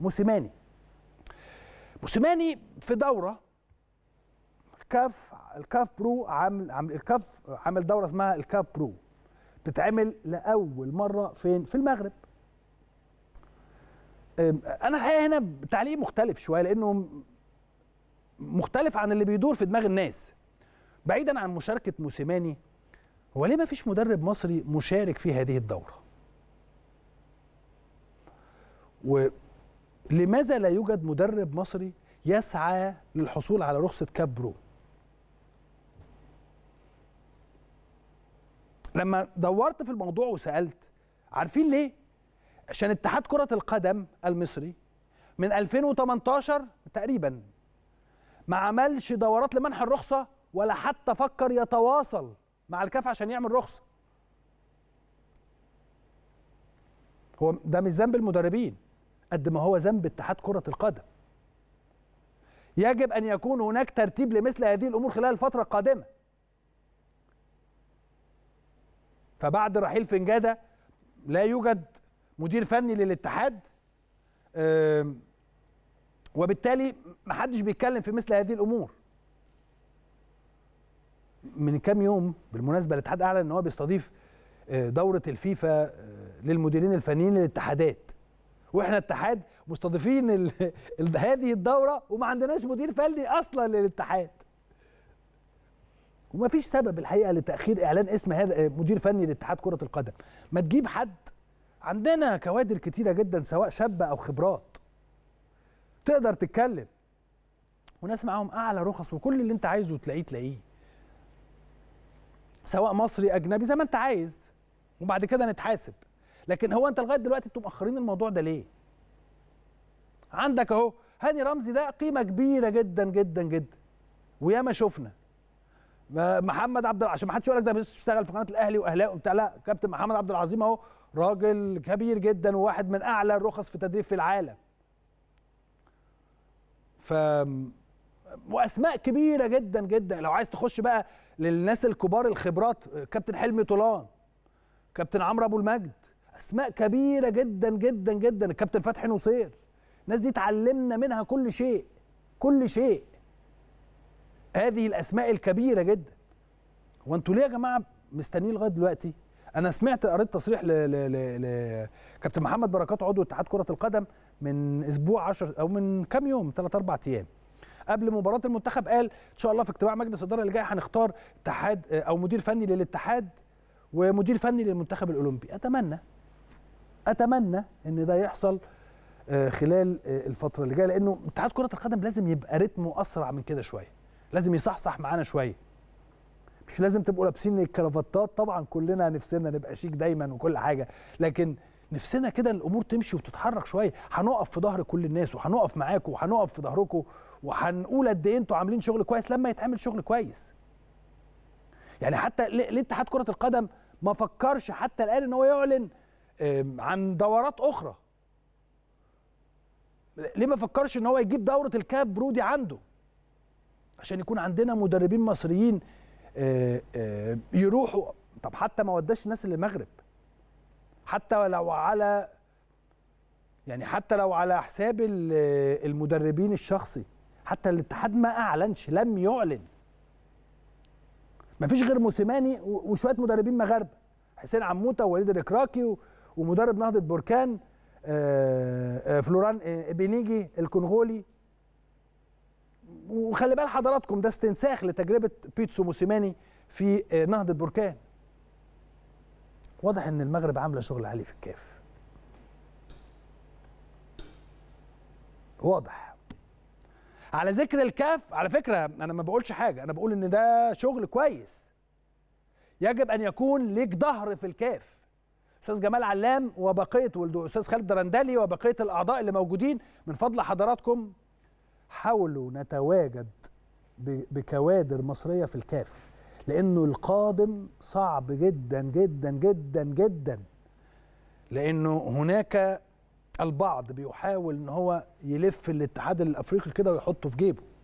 موسيماني موسيماني في دوره الكاف الكاف برو عامل عامل الكاف عامل دوره اسمها الكاف برو بتتعمل لاول مره فين في المغرب انا الحقيقه هنا تعليق مختلف شويه لانه مختلف عن اللي بيدور في دماغ الناس بعيدا عن مشاركه موسيماني هو ليه ما فيش مدرب مصري مشارك في هذه الدوره لماذا لا يوجد مدرب مصري يسعى للحصول على رخصة كابرو لما دورت في الموضوع وسألت عارفين ليه عشان اتحاد كرة القدم المصري من 2018 تقريبا ما عملش دورات لمنح الرخصة ولا حتى فكر يتواصل مع الكاف عشان يعمل رخصة هو ده مش ذنب المدربين قد ما هو ذنب اتحاد كرة القدم يجب أن يكون هناك ترتيب لمثل هذه الأمور خلال الفترة القادمة فبعد رحيل فنجادة لا يوجد مدير فني للاتحاد وبالتالي محدش بيتكلم في مثل هذه الأمور من كام يوم بالمناسبة الاتحاد أعلن أن هو بيستضيف آه، دورة الفيفا آه، للمديرين الفنيين للاتحادات واحنا اتحاد مستضيفين ال... هذه الدوره وما عندناش مدير فني اصلا للاتحاد وما فيش سبب الحقيقه لتاخير اعلان اسم هذا مدير فني لاتحاد كره القدم ما تجيب حد عندنا كوادر كتيره جدا سواء شابه او خبرات تقدر تتكلم وناس معاهم اعلى رخص وكل اللي انت عايزه تلاقيه تلاقيه سواء مصري اجنبي زي ما انت عايز وبعد كده نتحاسب لكن هو انت لغايه دلوقتي انتوا مأخرين الموضوع ده ليه؟ عندك اهو هاني رمزي ده قيمه كبيره جدا جدا جدا وياما شفنا محمد عبد عشان ما حدش يقول لك ده بيشتغل في قناه الاهلي واهلاء وبتاع لا كابتن محمد عبد العظيم اهو راجل كبير جدا وواحد من اعلى الرخص في التدريب في العالم. ف واسماء كبيره جدا جدا لو عايز تخش بقى للناس الكبار الخبرات كابتن حلمي طولان كابتن عمرو ابو المجد اسماء كبيره جدا جدا جدا الكابتن فتحي نصير الناس دي اتعلمنا منها كل شيء كل شيء هذه الاسماء الكبيره جدا هو انتوا ليه يا جماعه مستنيين لغايه دلوقتي انا سمعت قريت تصريح لكابتن محمد بركات عضو اتحاد كره القدم من اسبوع 10 او من كام يوم 3 4 ايام قبل مباراه المنتخب قال ان شاء الله في اجتماع مجلس الاداره اللي جاي هنختار اتحاد او مدير فني للاتحاد ومدير فني للمنتخب الاولمبي اتمنى اتمنى ان ده يحصل آه، خلال آه، الفتره اللي جايه لانه اتحاد كره القدم لازم يبقى رتمه اسرع من كده شويه لازم يصحصح معانا شويه مش لازم تبقوا لابسين الكرافتات طبعا كلنا نفسنا نبقى شيك دايما وكل حاجه لكن نفسنا كده الامور تمشي وتتحرك شويه هنقف في ظهر كل الناس وهنقف معاكم وهنقف في ظهركم وهنقول قد ايه انتوا عاملين شغل كويس لما يتعمل شغل كويس يعني حتى ليه اتحاد كره القدم ما فكرش حتى الان ان هو يعلن عن دورات اخرى ليه ما فكرش ان هو يجيب دوره الكاب برودي عنده عشان يكون عندنا مدربين مصريين آه، آه، يروحوا طب حتى ما وداش الناس للمغرب حتى لو على يعني حتى لو على حساب آه، المدربين الشخصي حتى الاتحاد ما اعلنش لم يعلن ما فيش غير موسيماني وشويه مدربين مغاربه حسين عموته ووليد الركراكي ومدرب نهضه بركان آه، آه، فلوران آه، بينيجي الكونغولي وخلي بال حضراتكم ده استنساخ لتجربه بيتسو موسيماني في نهضه بركان واضح ان المغرب عامله شغل عالي في الكاف واضح على ذكر الكاف على فكره انا ما بقولش حاجه انا بقول ان ده شغل كويس يجب ان يكون ليك ظهر في الكاف استاذ جمال علام وبقيه استاذ خالد درندلي وبقيه الاعضاء اللي موجودين من فضل حضراتكم حاولوا نتواجد بكوادر مصريه في الكاف لانه القادم صعب جدا جدا جدا جدا لانه هناك البعض بيحاول ان هو يلف الاتحاد الافريقي كده ويحطه في جيبه